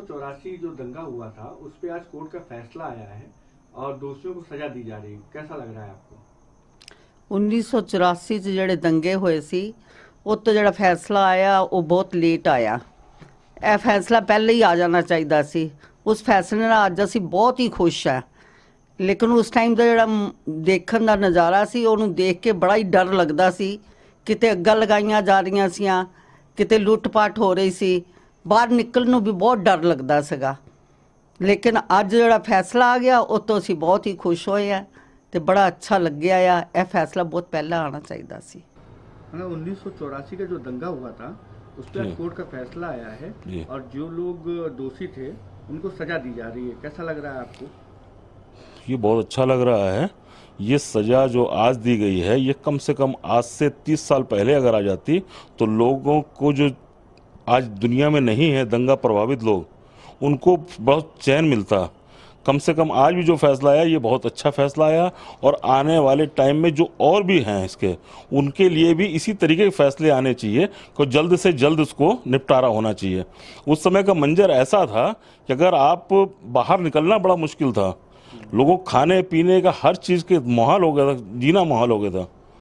1984 जो दंगा हुआ था उस पर आज कोर्ट का फैसला आया है और दोषियों को सजा दी जा रही है कैसा लग रहा है आपको 1984 ਚ ਜਿਹੜੇ ਦੰਗੇ ਹੋਏ ਸੀ ਉਹ ਤੋਂ ਜਿਹੜਾ ਫੈਸਲਾ ਆਇਆ ਉਹ ਬਹੁਤ ਲੇਟ ਆਇਆ ਇਹ ਫੈਸਲਾ ਪਹਿਲੇ ਹੀ ਆ ਜਾਣਾ ਚਾਹੀਦਾ ਸੀ ਉਸ ਫੈਸਲੇ ਨਾਲ ਅੱਜ ਅਸੀਂ ਬਹੁਤ ਹੀ ਖੁਸ਼ ਹਾਂ ਲੇਕਿਨ ਉਸ ਟਾਈਮ ਦਾ ਜਿਹੜਾ ਦੇਖਣ ਦਾ ਨਜ਼ਾਰਾ ਸੀ ਉਹਨੂੰ ਦੇਖ ਕੇ ਬੜਾ ਹੀ ਡਰ ਲੱਗਦਾ ਸੀ ਕਿਤੇ ਅੱਗਾਂ ਲਗਾਈਆਂ ਜਾ ਰਹੀਆਂ ਸੀਆਂ ਕਿਤੇ ਲੁੱਟਪਾਟ ਹੋ ਰਹੀ ਸੀ बहर ਨਿਕਲਣ ਨੂੰ ਵੀ ਬਹੁਤ ਡਰ ਲੱਗਦਾ ਸੀਗਾ ਲੇਕਿਨ ਅੱਜ ਜਿਹੜਾ ਫੈਸਲਾ ਆ ਗਿਆ ਉਹ ਤੋਂ ਅਸੀਂ ਬਹੁਤ ਹੀ ਖੁਸ਼ ਹੋਏ ਆ ਤੇ ਬੜਾ ਅੱਛਾ ਲੱਗਿਆ ਆ ਇਹ ਫੈਸਲਾ ਬਹੁਤ ਪਹਿਲਾਂ ਆਣਾ उन्नीस सौ चौरासी का जो दंगा हुआ था उस पर कोर्ट का फैसला आया है और जो लोग दोषी थे उनको सजा दी जा रही है कैसा लग रहा है आपको ये बहुत अच्छा लग रहा है ये सज़ा जो आज दी गई है ये कम से कम आज से 30 साल पहले अगर आ जाती तो लोगों को जो आज दुनिया में नहीं है दंगा प्रभावित लोग उनको बहुत चैन मिलता कम से कम आज भी जो फैसला आया ये बहुत अच्छा फैसला आया और आने वाले टाइम में जो और भी हैं इसके उनके लिए भी इसी तरीके के फैसले आने चाहिए को जल्द से जल्द उसको निपटारा होना चाहिए उस समय का मंजर ऐसा था कि अगर आप बाहर निकलना बड़ा मुश्किल था लोगों खाने पीने का हर चीज़ के माहौल हो गया था जीना माहौल हो गया था